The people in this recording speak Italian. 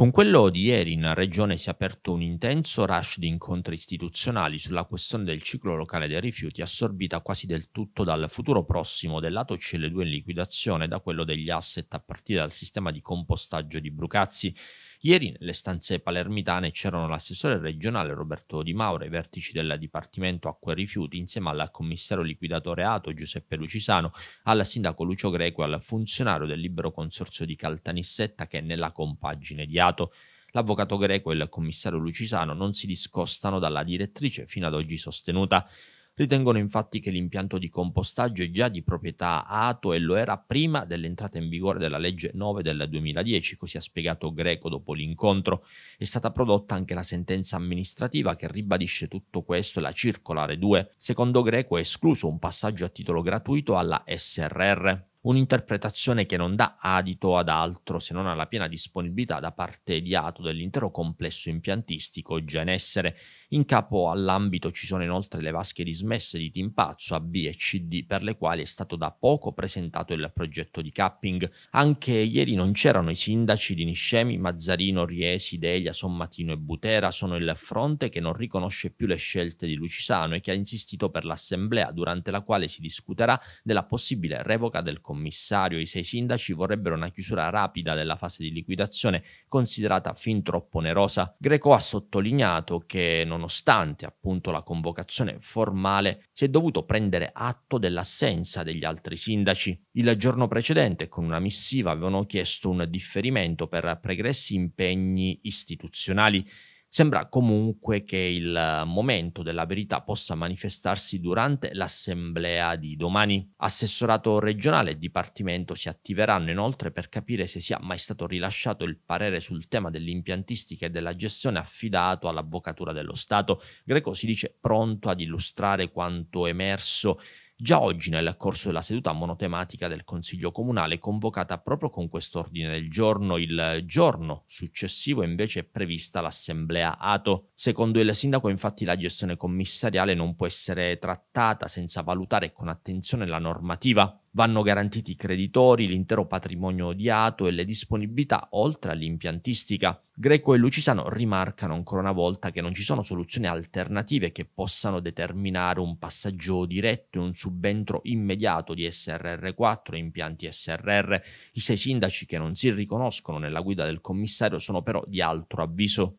Con quello di ieri in Regione si è aperto un intenso rush di incontri istituzionali sulla questione del ciclo locale dei rifiuti, assorbita quasi del tutto dal futuro prossimo del lato CL2 in liquidazione da quello degli asset a partire dal sistema di compostaggio di Brucazzi. Ieri nelle stanze palermitane c'erano l'assessore regionale Roberto Di Mauro, i vertici del Dipartimento Acqua e Rifiuti, insieme al commissario liquidatore Ato Giuseppe Lucisano, al sindaco Lucio Greco e al funzionario del libero consorzio di Caltanissetta che è nella compagine di Ato imputato. L'avvocato greco e il commissario Lucisano non si discostano dalla direttrice fino ad oggi sostenuta. Ritengono infatti che l'impianto di compostaggio è già di proprietà ATO e lo era prima dell'entrata in vigore della legge 9 del 2010, così ha spiegato Greco dopo l'incontro. È stata prodotta anche la sentenza amministrativa che ribadisce tutto questo la circolare 2. Secondo Greco è escluso un passaggio a titolo gratuito alla SRR un'interpretazione che non dà adito ad altro se non alla piena disponibilità da parte di ATO dell'intero complesso impiantistico già in essere in capo all'ambito ci sono inoltre le vasche dismesse di Timpazzo A, B e CD per le quali è stato da poco presentato il progetto di capping. Anche ieri non c'erano i sindaci di Niscemi, Mazzarino, Riesi, Delia, Sommatino e Butera, sono il fronte che non riconosce più le scelte di Lucisano e che ha insistito per l'assemblea durante la quale si discuterà della possibile revoca del commissario. I sei sindaci vorrebbero una chiusura rapida della fase di liquidazione considerata fin troppo onerosa. Greco ha sottolineato che non nonostante appunto la convocazione formale, si è dovuto prendere atto dell'assenza degli altri sindaci. Il giorno precedente, con una missiva, avevano chiesto un differimento per pregressi impegni istituzionali Sembra comunque che il momento della verità possa manifestarsi durante l'assemblea di domani. Assessorato regionale e dipartimento si attiveranno inoltre per capire se sia mai stato rilasciato il parere sul tema dell'impiantistica e della gestione affidato all'avvocatura dello Stato. Greco si dice pronto ad illustrare quanto emerso Già oggi, nel corso della seduta monotematica del Consiglio Comunale, convocata proprio con quest'ordine del giorno, il giorno successivo invece è prevista l'assemblea ATO. Secondo il sindaco, infatti, la gestione commissariale non può essere trattata senza valutare con attenzione la normativa Vanno garantiti i creditori, l'intero patrimonio odiato e le disponibilità oltre all'impiantistica. Greco e Lucisano rimarcano ancora una volta che non ci sono soluzioni alternative che possano determinare un passaggio diretto e un subentro immediato di SRR4 e impianti SRR. I sei sindaci che non si riconoscono nella guida del commissario sono però di altro avviso.